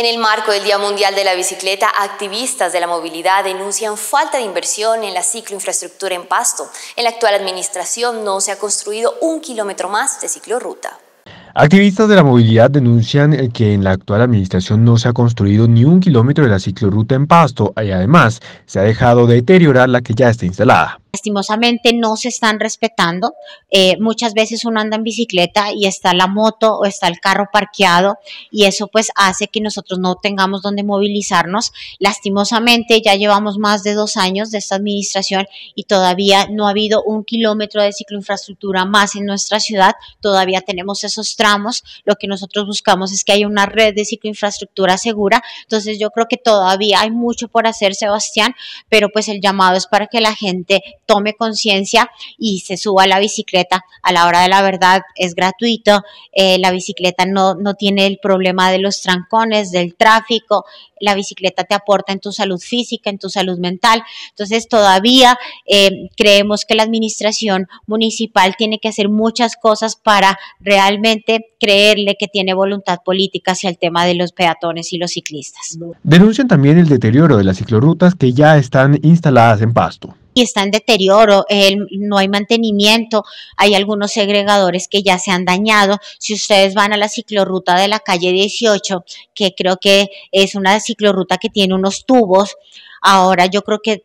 En el marco del Día Mundial de la Bicicleta, activistas de la movilidad denuncian falta de inversión en la cicloinfraestructura en Pasto. En la actual administración no se ha construido un kilómetro más de ciclorruta. Activistas de la movilidad denuncian que en la actual administración no se ha construido ni un kilómetro de la ciclorruta en Pasto y además se ha dejado de deteriorar la que ya está instalada lastimosamente no se están respetando. Eh, muchas veces uno anda en bicicleta y está la moto o está el carro parqueado y eso pues hace que nosotros no tengamos donde movilizarnos. Lastimosamente ya llevamos más de dos años de esta administración y todavía no ha habido un kilómetro de cicloinfraestructura más en nuestra ciudad. Todavía tenemos esos tramos. Lo que nosotros buscamos es que haya una red de cicloinfraestructura segura. Entonces yo creo que todavía hay mucho por hacer, Sebastián, pero pues el llamado es para que la gente tome conciencia y se suba a la bicicleta. A la hora de la verdad es gratuito, eh, la bicicleta no, tiene el problema de los trancones, del tráfico, la bicicleta te aporta en tu salud física, en tu salud mental. Entonces todavía eh, creemos que la administración municipal tiene que hacer muchas cosas para realmente creerle que tiene voluntad política hacia el tema de los peatones y los ciclistas. Denuncian también el deterioro de las ciclorrutas que ya están instaladas en Pasto está en deterioro, no hay mantenimiento, hay algunos segregadores que ya se han dañado. Si ustedes van a la ciclorruta de la calle 18, que creo que es una ciclorruta que tiene unos tubos, ahora yo creo que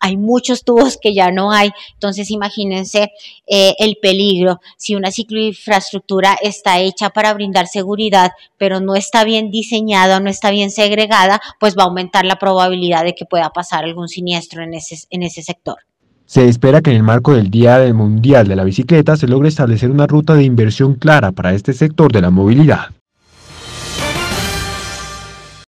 hay muchos tubos que ya no hay, entonces imagínense eh, el peligro. Si una cicloinfraestructura está hecha para brindar seguridad, pero no está bien diseñada, no está bien segregada, pues va a aumentar la probabilidad de que pueda pasar algún siniestro en ese, en ese sector. Se espera que en el marco del Día Mundial de la Bicicleta se logre establecer una ruta de inversión clara para este sector de la movilidad.